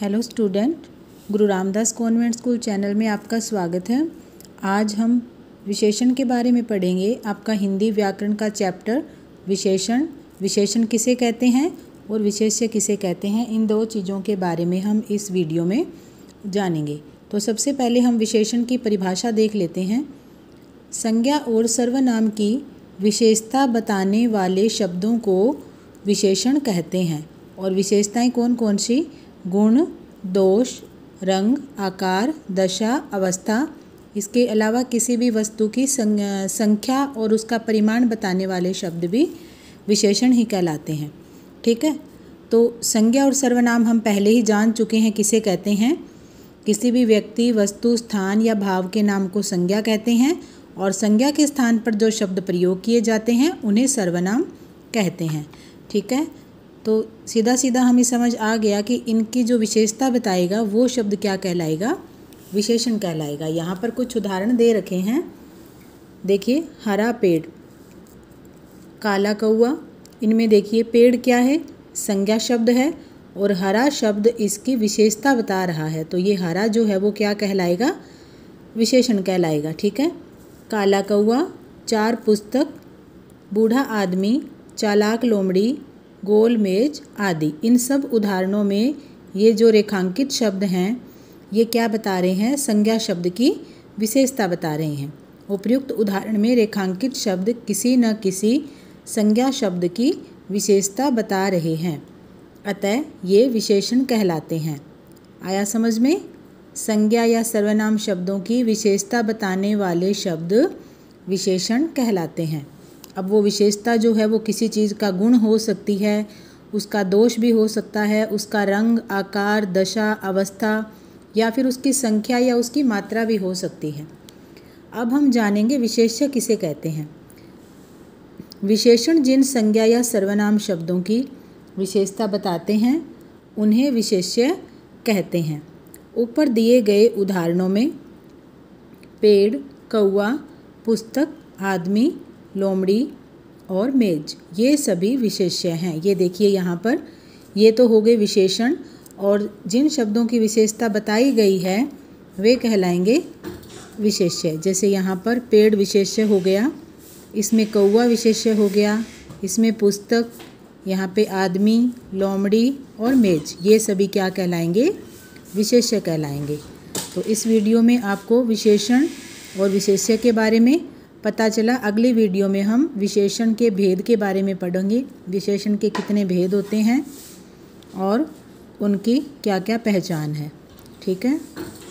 hello student गुरु Ramdas convent school channel में आपका स्वागत है आज हम विशेषण के बारे में पढ़ेंगे आपका हिंदी व्याकरण का चैप्टर विशेषण विशेषण किसे कहते हैं और विशेष्य किसे कहते हैं इन दो चीज़ों के बारे में हम इस वीडियो में जानेंगे तो सबसे पहले हम विशेषण की परिभाषा देख लेते हैं संज्ञा और सर्वनाम की विशेषता बताने वाले शब्दों को विशेषण कहते हैं और विशेषताएं कौन कौन सी गुण दोष रंग आकार दशा अवस्था इसके अलावा किसी भी वस्तु की संख्या और उसका परिमाण बताने वाले शब्द भी विशेषण ही कहलाते हैं ठीक है तो संज्ञा और सर्वनाम हम पहले ही जान चुके हैं किसे कहते हैं किसी भी व्यक्ति वस्तु स्थान या भाव के नाम को संज्ञा कहते हैं और संज्ञा के स्थान पर जो शब्द प्रयोग किए जाते हैं उन्हें सर्वनाम कहते हैं ठीक है तो सीधा सीधा हमें समझ आ गया कि इनकी जो विशेषता बताएगा वो शब्द क्या कहलाएगा विशेषण कहलाएगा यहाँ पर कुछ उदाहरण दे रखे हैं देखिए हरा पेड़ काला कौआ इनमें देखिए पेड़ क्या है संज्ञा शब्द है और हरा शब्द इसकी विशेषता बता रहा है तो ये हरा जो है वो क्या कहलाएगा विशेषण कहलाएगा ठीक है काला कौआ चार पुस्तक बूढ़ा आदमी चालाक लोमड़ी गोल मेज आदि इन सब उदाहरणों में ये जो रेखांकित शब्द हैं ये क्या बता रहे हैं संज्ञा शब्द की विशेषता बता रहे हैं उपयुक्त उदाहरण में रेखांकित शब्द किसी न किसी संज्ञा शब्द की विशेषता बता रहे हैं अतः ये विशेषण कहलाते हैं आया समझ में संज्ञा या सर्वनाम शब्दों की विशेषता बताने वाले शब्द विशेषण कहलाते हैं अब वो विशेषता जो है वो किसी चीज़ का गुण हो सकती है उसका दोष भी हो सकता है उसका रंग आकार दशा अवस्था या फिर उसकी संख्या या उसकी मात्रा भी हो सकती है अब हम जानेंगे विशेष्य किसे कहते हैं विशेषण जिन संज्ञा या सर्वनाम शब्दों की विशेषता बताते हैं उन्हें विशेष्य कहते हैं ऊपर दिए गए उदाहरणों में पेड़ कौआ पुस्तक आदमी लोमड़ी और मेज ये सभी विशेष्य हैं ये देखिए यहाँ पर ये तो हो गए विशेषण और जिन शब्दों की विशेषता बताई गई है वे कहलाएंगे विशेष्य जैसे यहाँ पर पेड़ विशेष्य हो गया इसमें कौआ विशेष्य हो गया इसमें पुस्तक यहाँ पे आदमी लोमड़ी और मेज ये सभी क्या कहलाएंगे विशेष्य कहलाएंगे तो इस वीडियो में आपको विशेषण और विशेष्य के बारे में पता चला अगली वीडियो में हम विशेषण के भेद के बारे में पढ़ेंगे विशेषण के कितने भेद होते हैं और उनकी क्या क्या पहचान है ठीक है